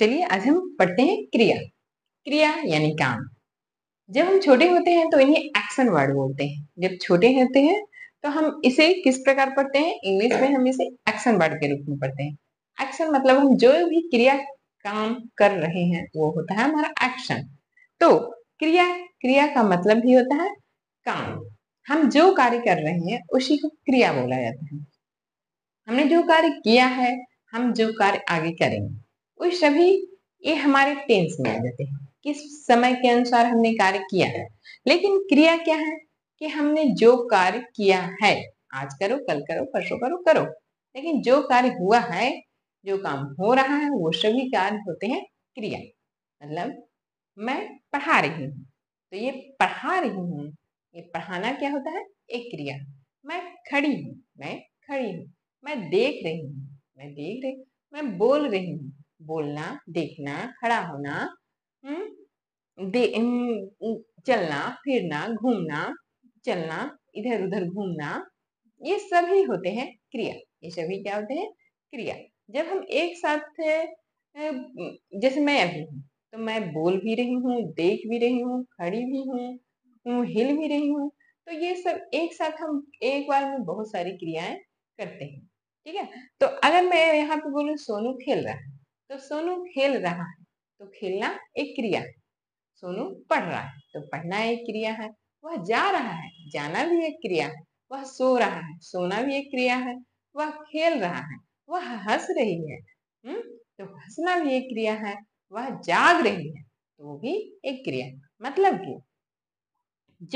चलिए आज हम पढ़ते हैं क्रिया क्रिया यानी काम जब हम छोटे होते हैं तो इन्हें एक्शन वर्ड बोलते हैं जब छोटे होते हैं तो हम इसे किस प्रकार पढ़ते हैं इंग्लिश में हम इसे एक्शन वर्ड के रूप में पढ़ते हैं एक्शन मतलब हम जो भी क्रिया काम कर रहे हैं वो होता है हमारा एक्शन तो क्रिया क्रिया का मतलब भी होता है काम हम जो कार्य कर रहे हैं उसी को क्रिया बोला जाता है हमने जो कार्य किया है हम जो कार्य आगे करेंगे उस सभी ये हमारे टेंस में आ जाते हैं किस समय के अनुसार हमने कार्य किया है लेकिन क्रिया क्या है कि हमने जो कार्य किया है आज करो कल करो परसों करो करो लेकिन जो कार्य हुआ है जो काम हो रहा है वो सभी कार्य होते हैं क्रिया मतलब मैं पढ़ा रही हूँ तो ये पढ़ा रही हूँ ये पढ़ाना क्या होता है एक क्रिया मैं खड़ी हूँ मैं खड़ी हूँ मैं देख रही हूँ मैं देख रही मैं बोल रही हूँ बोलना देखना खड़ा होना हम्म, दे, हम्म, हम्म, चलना फिरना घूमना चलना इधर उधर घूमना ये सभी होते हैं क्रिया ये सभी क्या होते हैं क्रिया जब हम एक साथ जैसे मैं अभी हूँ तो मैं बोल भी रही हूँ देख भी रही हूँ खड़ी भी हूँ हिल भी रही हूँ तो ये सब एक साथ हम एक बार में बहुत सारी क्रियाएं करते हैं ठीक है तो अगर मैं यहाँ पे बोलूँ सोनू खेल रहा है तो सोनू खेल रहा है तो खेलना एक क्रिया है सोनू पढ़ रहा है तो पढ़ना एक क्रिया है वह जा रहा है जाना भी एक क्रिया है वह सो रहा है सोना भी एक क्रिया है वह खेल रहा है वह हंस रही है हम्म तो हंसना भी एक क्रिया है वह जाग रही है तो वो भी एक क्रिया मतलब कि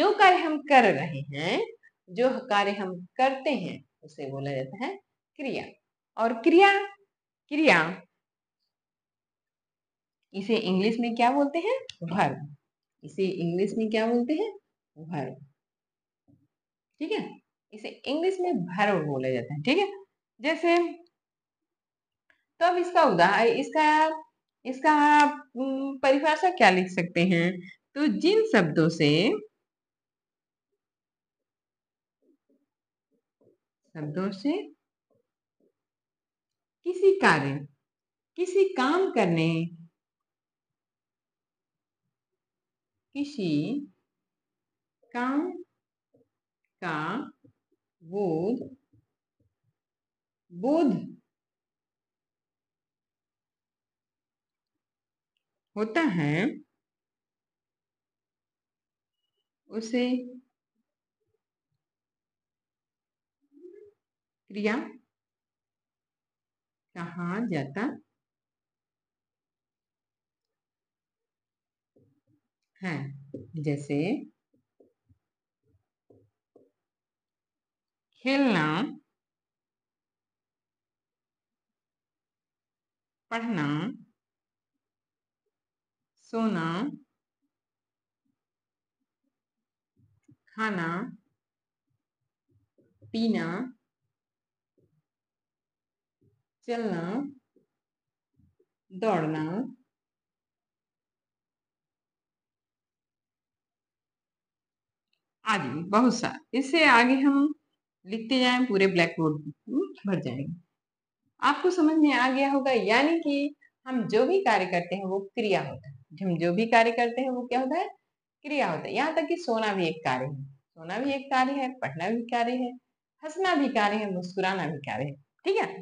जो कार्य हम कर रहे हैं जो कार्य हम करते हैं उसे बोला जाता है क्रिया और क्रिया क्रिया इसे इंग्लिश में क्या बोलते हैं वर्ब इसे इंग्लिश में क्या बोलते हैं वर्ब ठीक है इसे इंग्लिश में वर्ब बोला जाता है ठीक है जैसे तो अब इसका उदाहरण इसका इसका परिभाषा क्या लिख सकते हैं तो जिन शब्दों से शब्दों से किसी कार्य किसी काम करने किसी काम का बोध बोध होता है उसे क्रिया कहा जाता हैं जैसे खेलना पढ़ना सोना खाना पीना चलना दौड़ना आदि बहुत सा इससे आगे हम लिखते जाए पूरे ब्लैक हम्म, बोर्ड भर जाएंगे आपको समझ में आ गया होगा यानी कि हम जो भी कार्य करते हैं वो क्रिया होता है हम जो भी कार्य करते हैं वो क्या होता है क्रिया होता है यहाँ तक कि सोना भी एक कार्य है सोना भी एक कार्य है पढ़ना भी कार्य है हंसना भी कार्य है मुस्कुराना भी कार्य है ठीक है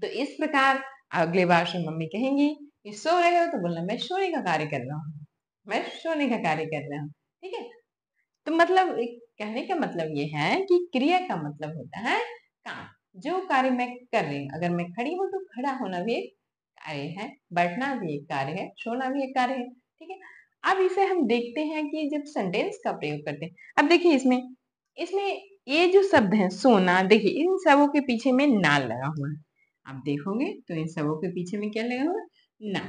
तो इस प्रकार अगले बार से मम्मी कहेंगी कि सो रहे हो तो बोलना मैं सोने का कार्य कर रहा हूँ मैं सोने का कार्य कर रहा हूँ ठीक है तो मतलब कहने का मतलब ये है कि क्रिया का मतलब होता है काम जो कार्य मैं कर रही हूँ अगर मैं खड़ी हूँ तो खड़ा होना भी एक कार्य है बैठना भी एक कार्य है सोना भी एक कार्य है ठीक है अब इसे हम देखते हैं कि जब सेंटेंस का प्रयोग करते हैं अब देखिए इसमें इसमें ये जो शब्द है सोना देखिए इन सबों के पीछे में ना लगा हुआ है आप देखोगे तो इन सबों के पीछे में क्या लगा हुआ ना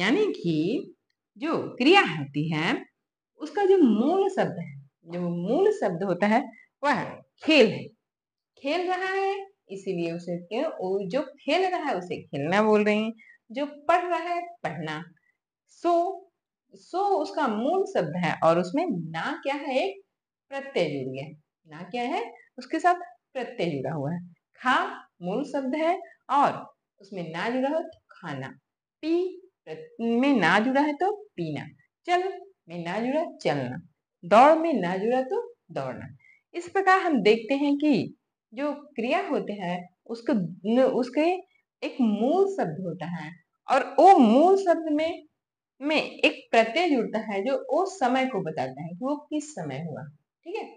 यानी कि जो क्रिया होती है उसका जो मूल शब्द है जो मूल शब्द होता है वह खेल है खेल रहा है इसीलिए उसे वो जो खेल रहा है उसे खेलना बोल रहे हैं जो पढ़ रहा है पढ़ना सो सो उसका मूल शब्द है और उसमें ना क्या है एक प्रत्यय जुड़ गया ना क्या है उसके साथ प्रत्यय जुड़ा हुआ है खा मूल शब्द है और उसमें ना जुड़ा हो तो खाना पी में ना जुड़ा है तो पीना चलो में ना जुड़ा चलना दौड़ में ना जुड़ा तो दौड़ना इस प्रकार हम देखते हैं कि जो क्रिया होते हैं उसको उसके एक मूल शब्द होता है और वो मूल शब्द में में एक प्रत्यय जुड़ता है जो वो समय को बताता है कि वो किस समय हुआ ठीक है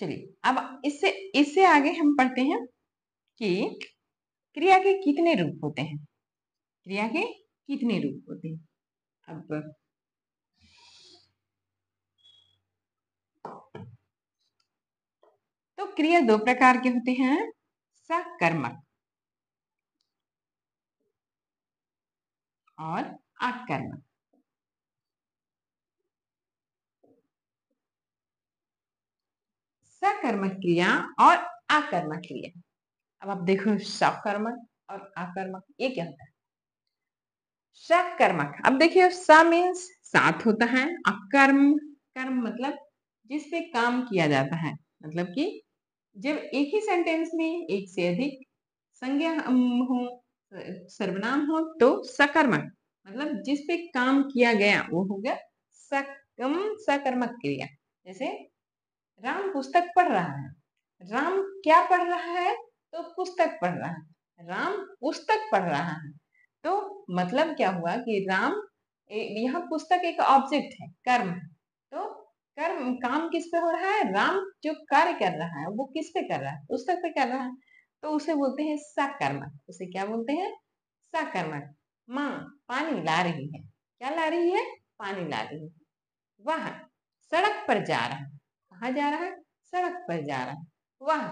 चलिए अब इससे इससे आगे हम पढ़ते हैं कि क्रिया के कितने रूप होते हैं क्रिया के कितने रूप होते हैं अब तो क्रिया दो प्रकार के होते हैं सकर्मक और आकर्मक सकर्मक क्रिया और आकर्मक क्रिया अब आप देखो सकर्मक और आकर्मक ये क्या होता है सकर्मक अब देखिए स मीन्स साथ होता है अकर्म कर्म मतलब जिससे काम किया जाता है मतलब कि जब एक ही सेंटेंस में एक से अधिक संज्ञा हो सर्वनाम हो तो सकर्मक मतलब जिस पे काम किया गया वो हो गया सकम सकर्मक क्रिया जैसे राम पुस्तक पढ़ रहा है राम क्या पढ़ रहा है तो पुस्तक पढ़ रहा है राम पुस्तक पढ़ रहा है तो मतलब क्या हुआ कि राम यहाँ पुस्तक एक ऑब्जेक्ट है कर्म तो कर्म काम किस पे हो रहा है राम जो कार्य कर रहा है वो किस पे कर रहा है पुस्तक पे कर रहा है तो उसे बोलते हैं सकर्मक उसे क्या बोलते हैं सकर्मक माँ पानी ला रही है क्या ला रही है पानी ला रही है वह सड़क पर जा रहा है कहा जा रहा है सड़क पर जा रहा है वह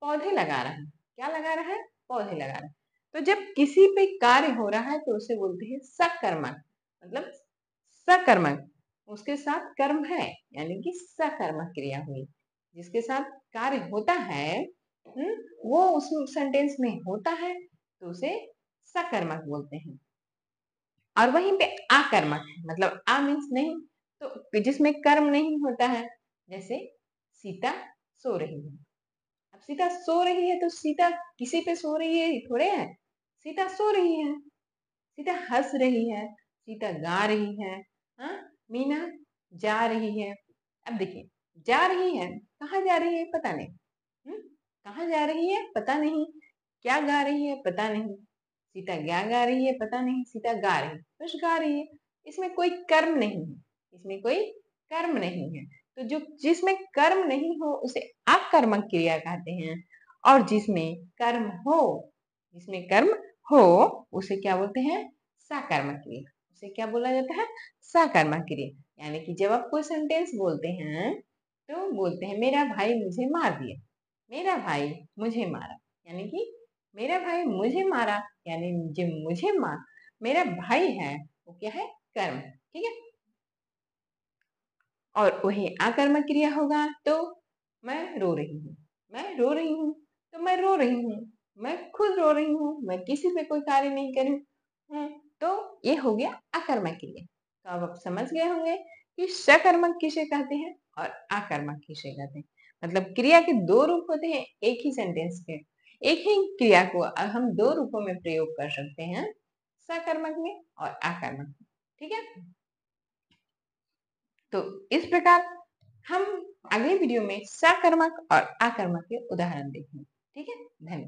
पौधे लगा रहा है क्या लगा रहा है पौधे लगा रहा है तो जब किसी पे कार्य हो रहा है तो उसे बोलते हैं सकर्मक मतलब सकर्मक उसके साथ कर्म है यानी कि सकर्मक क्रिया हुई जिसके साथ कार्य होता है हम्म, वो उस सेंटेंस में होता है तो उसे सकर्मक बोलते हैं और वहीं पे आकर्मक है मतलब आ मीन्स नहीं तो जिसमें कर्म नहीं होता है जैसे सीता सो रही है अब सीता सो रही है तो सीता किसी पे सो रही है थोड़े है सीता सो रही है सीता हंस रही है सीता गा रही है हा? मीना जा रही है अब देखिए जा रही है कहाँ जा रही है पता नहीं हम्म? कहाँ जा रही है पता नहीं क्या गा रही है पता नहीं सीता क्या गा रही है पता नहीं सीता गा रही है कुछ गा रही है इसमें कोई कर्म नहीं है इसमें कोई कर्म नहीं है तो जो जिसमें कर्म नहीं हो उसे अकर्मक क्रिया कहते हैं और जिसमें कर्म हो जिसमें कर्म हो उसे क्या बोलते हैं सकर्मक क्रिया उसे क्या बोला जाता है सकर्मक क्रिया यानी कि जब आप कोई सेंटेंस बोलते हैं तो बोलते हैं मेरा भाई मुझे मार दिया मेरा भाई मुझे मारा यानी कि मेरा भाई मुझे मारा यानी जो मुझे मार मेरा भाई है वो क्या है कर्म ठीक है और वही आकर्मक क्रिया होगा तो मैं रो रही हूँ मैं रो रही हूँ तो मैं रो रही हूँ मैं खुद रो रही हूँ मैं किसी पे कोई कार्य नहीं करूँ हम्म, तो ये हो गया अकर्मक क्रिया तो अब आप समझ गए होंगे कि सकर्मक किसे कहते हैं और आकर्मक किसे कहते हैं मतलब क्रिया के दो रूप होते हैं एक ही सेंटेंस के एक ही क्रिया को हम दो रूपों में प्रयोग कर सकते हैं सकर्मक में और आकर्मक में ठीक है तो इस प्रकार हम अगले वीडियो में सकर्मक और आकर्मक के उदाहरण देखेंगे ठीक है धन्यवाद